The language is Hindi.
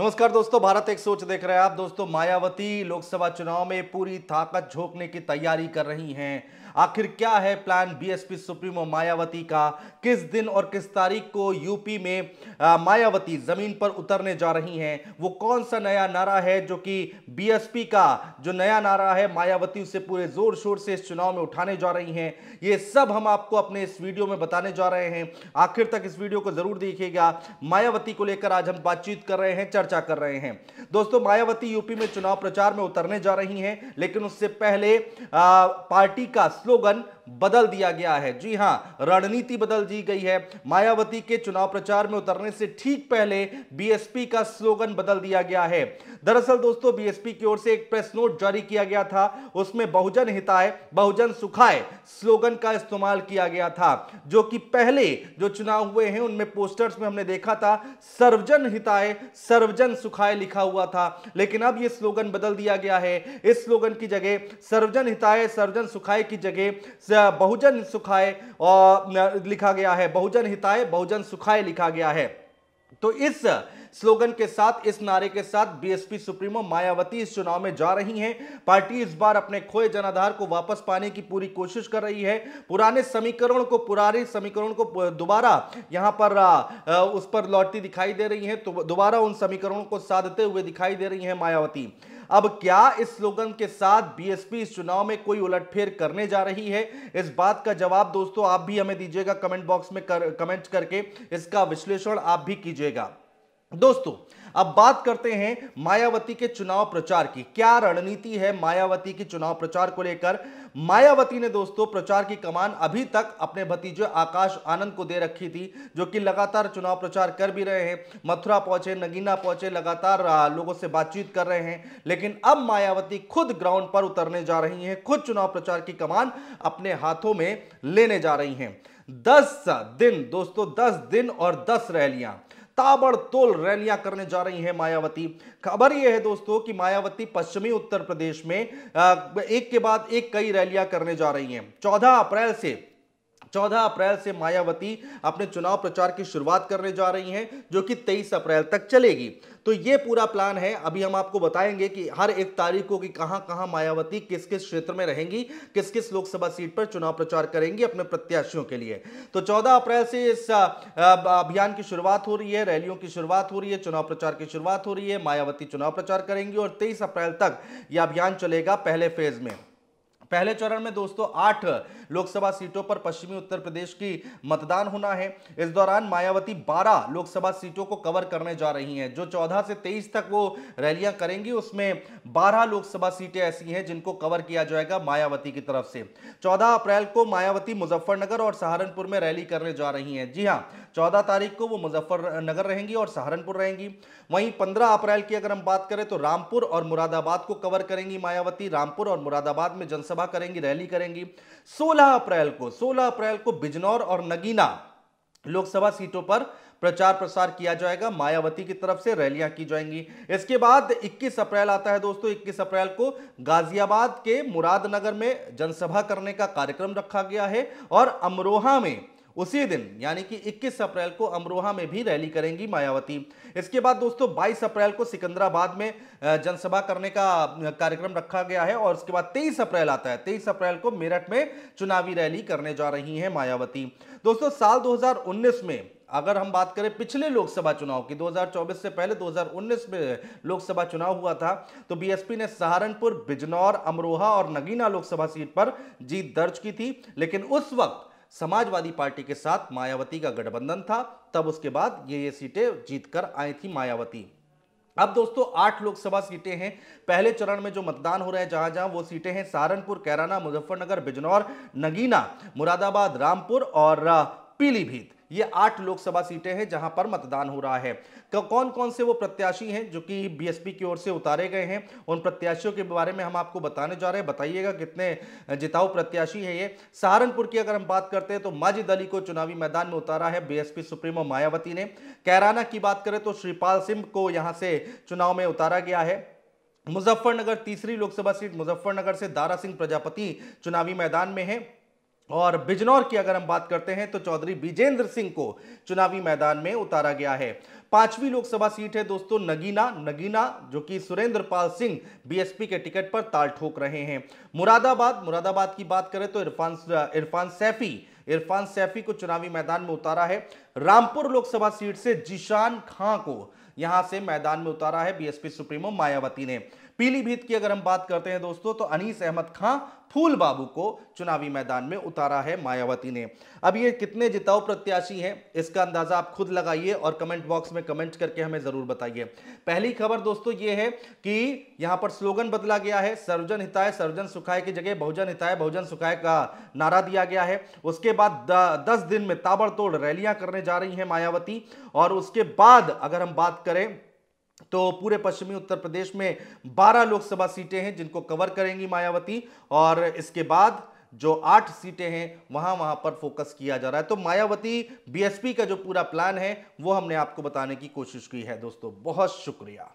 नमस्कार दोस्तों भारत एक सोच देख रहे हैं आप दोस्तों मायावती लोकसभा चुनाव में पूरी ताकत झोंकने की तैयारी कर रही हैं आखिर क्या है प्लान बीएसपी सुप्रीमो मायावती का किस दिन और किस तारीख को यूपी में आ, मायावती जमीन पर उतरने जा रही हैं वो कौन सा नया नारा है जो कि बीएसपी का जो नया नारा है मायावती उसे पूरे जोर शोर से इस चुनाव में उठाने जा रही हैं ये सब हम आपको अपने इस वीडियो में बताने जा रहे हैं आखिर तक इस वीडियो को जरूर देखिएगा मायावती को लेकर आज हम बातचीत कर रहे हैं चर्चा कर रहे हैं दोस्तों मायावती यूपी में चुनाव प्रचार में उतरने जा रही हैं लेकिन उससे पहले आ, पार्टी का स्लोगन बदल दिया गया है जी हां रणनीति बदल दी गई है मायावती के चुनाव प्रचार में उतरने से ठीक पहले बीएसपी का स्लोगन बदल दिया गया है दरअसल दोस्तों बीएसपी की ओर से एक प्रेस नोट जारी किया गया था उसमें बहुजन हिताय बहुजन सुखाय स्लोगन का इस्तेमाल किया गया था जो कि पहले जो चुनाव हुए हैं उनमें पोस्टर्स में हमने देखा था सर्वजन हिताय सर्वजन सुखाय लिखा हुआ था लेकिन अब यह स्लोगन बदल दिया गया है इस स्लोगन की जगह सर्वजन हिताय सर्वजन सुखाय की जगह बहुजन सुखाए और लिखा गया है बहुजन हिताय बहुजन सुखाए लिखा गया है तो इस स्लोगन के साथ इस नारे के साथ बीएसपी सुप्रीमो मायावती इस चुनाव में जा रही हैं पार्टी इस बार अपने खोए जनाधार को वापस पाने की पूरी कोशिश कर रही है पुराने समीकरण को पुराने समीकरण को दोबारा यहां पर आ, उस पर लौटती दिखाई दे रही है तो दोबारा उन समीकरणों को साधते हुए दिखाई दे रही है मायावती अब क्या इस स्लोगन के साथ बीएसपी इस चुनाव में कोई उलटफेर करने जा रही है इस बात का जवाब दोस्तों आप भी हमें दीजिएगा कमेंट बॉक्स में कर, कमेंट करके इसका विश्लेषण आप भी कीजिएगा दोस्तों अब बात करते हैं मायावती के चुनाव प्रचार की क्या रणनीति है मायावती की चुनाव प्रचार को लेकर मायावती ने दोस्तों प्रचार की कमान अभी तक अपने भतीजे आकाश आनंद को दे रखी थी जो कि लगातार चुनाव प्रचार कर भी रहे हैं मथुरा पहुंचे नगीना पहुंचे लगातार लोगों से बातचीत कर रहे हैं लेकिन अब मायावती खुद ग्राउंड पर उतरने जा रही हैं खुद चुनाव प्रचार की कमान अपने हाथों में लेने जा रही हैं दस दिन दोस्तों दस दिन और दस रैलियां ताबड़तोल रैलियां करने जा रही हैं मायावती खबर यह है दोस्तों कि मायावती पश्चिमी उत्तर प्रदेश में एक के बाद एक कई रैलियां करने जा रही हैं चौदह अप्रैल से 14 अप्रैल से मायावती अपने चुनाव प्रचार की शुरुआत करने जा रही हैं जो कि 23 अप्रैल तक चलेगी तो ये पूरा प्लान है अभी हम आपको बताएंगे कि हर एक तारीख को कि कहां कहां मायावती किस किस क्षेत्र में रहेंगी किस किस लोकसभा सीट पर चुनाव प्रचार करेंगी अपने प्रत्याशियों के लिए तो 14 अप्रैल से इस अभियान की शुरुआत हो रही है रैलियों की शुरुआत हो रही है चुनाव प्रचार की शुरुआत हो रही है मायावती चुनाव प्रचार करेंगी और तेईस अप्रैल तक यह अभियान चलेगा पहले फेज में पहले चरण में दोस्तों आठ लोकसभा सीटों पर पश्चिमी उत्तर प्रदेश की मतदान होना है इस दौरान मायावती 12 लोकसभा सीटों को कवर करने जा रही हैं जो 14 से 23 तक वो रैलियां करेंगी उसमें 12 लोकसभा सीटें ऐसी हैं जिनको कवर किया जाएगा मायावती की तरफ से 14 अप्रैल को मायावती मुजफ्फरनगर और सहारनपुर में रैली करने जा रही हैं जी हाँ चौदह तारीख को वो मुजफ्फरनगर रहेंगी और सहारनपुर रहेंगी वहीं पंद्रह अप्रैल की अगर हम बात करें तो रामपुर और मुरादाबाद को कवर करेंगी मायावती रामपुर और मुरादाबाद में जनसभा सभा करेंगी रैली करेंगी 16 अप्रैल को 16 अप्रैल को बिजनौर और नगीना लोकसभा सीटों पर प्रचार प्रसार किया जाएगा मायावती की तरफ से रैलियां की जाएंगी इसके बाद 21 अप्रैल आता है दोस्तों 21 अप्रैल को गाजियाबाद के मुरादनगर में जनसभा करने का कार्यक्रम रखा गया है और अमरोहा में उसी दिन यानी कि 21 अप्रैल को अमरोहा में भी रैली करेंगी मायावती इसके बाद दोस्तों 22 अप्रैल को सिकंदराबाद में जनसभा करने का कार्यक्रम रखा गया है और उसके बाद 23 अप्रैल आता है 23 अप्रैल को मेरठ में चुनावी रैली करने जा रही हैं मायावती दोस्तों साल 2019 में अगर हम बात करें पिछले लोकसभा चुनाव की 2024 से पहले 2019 में लोकसभा चुनाव हुआ था तो बीएसपी ने सहारनपुर बिजनौर अमरोहा और नगीना लोकसभा सीट पर जीत दर्ज की थी लेकिन उस वक्त समाजवादी पार्टी के साथ मायावती का गठबंधन था तब उसके बाद ये ये सीटें जीतकर आई थी मायावती अब दोस्तों आठ लोकसभा सीटें हैं पहले चरण में जो मतदान हो रहा है जहां जहां वो सीटें हैं सहारनपुर कैराना मुजफ्फरनगर बिजनौर नगीना मुरादाबाद रामपुर और पीलीभीत ये आठ लोकसभा सीटें हैं जहां पर मतदान हो रहा है कौन कौन से वो प्रत्याशी हैं जो कि बीएसपी की ओर से उतारे गए हैं उन प्रत्याशियों के बारे में हम आपको बताने जा रहे हैं बताइएगा कितने जिताऊ प्रत्याशी है ये सहारनपुर की अगर हम बात करते हैं तो माजिद अली को चुनावी मैदान में उतारा है बीएसपी सुप्रीमो मायावती ने कैराना की बात करें तो श्रीपाल सिंह को यहां से चुनाव में उतारा गया है मुजफ्फरनगर तीसरी लोकसभा सीट मुजफ्फरनगर से दारा सिंह प्रजापति चुनावी मैदान में है और बिजनौर की अगर हम बात करते हैं तो चौधरी बिजेंद्र सिंह को चुनावी मैदान में उतारा गया है पांचवी लोकसभा सीट है दोस्तों नगीना नगीना जो कि सुरेंद्र पाल सिंह बीएसपी के टिकट पर ताल ठोक रहे हैं मुरादाबाद मुरादाबाद की बात करें तो इरफान इरफान सैफी इरफान सैफी को चुनावी मैदान में उतारा है रामपुर लोकसभा सीट से जिशान खां को यहां से मैदान में उतारा है बीएसपी सुप्रीमो मायावती ने पीलीभीत की अगर हम बात करते हैं दोस्तों तो अनीस अहमद खां फूल बाबू को चुनावी मैदान में उतारा है मायावती ने अब ये कितने जिताऊ प्रत्याशी हैं इसका अंदाजा आप खुद लगाइए और कमेंट बॉक्स में कमेंट करके हमें जरूर बताइए पहली खबर दोस्तों ये है कि यहां पर स्लोगन बदला गया है सर्वजन हिताय सर्वजन सुखाय की जगह बहुजन हिताय बहुजन सुखाय का नारा दिया गया है उसके उसके बाद दस दिन में ताबड़तोड़ रैलियां करने जा रही हैं मायावती और उसके बाद अगर हम बात करें तो पूरे पश्चिमी उत्तर प्रदेश में 12 लोकसभा सीटें हैं जिनको कवर करेंगी मायावती और इसके बाद जो आठ सीटें हैं वहां वहां पर फोकस किया जा रहा है तो मायावती बीएसपी का जो पूरा प्लान है वो हमने आपको बताने की कोशिश की है दोस्तों बहुत शुक्रिया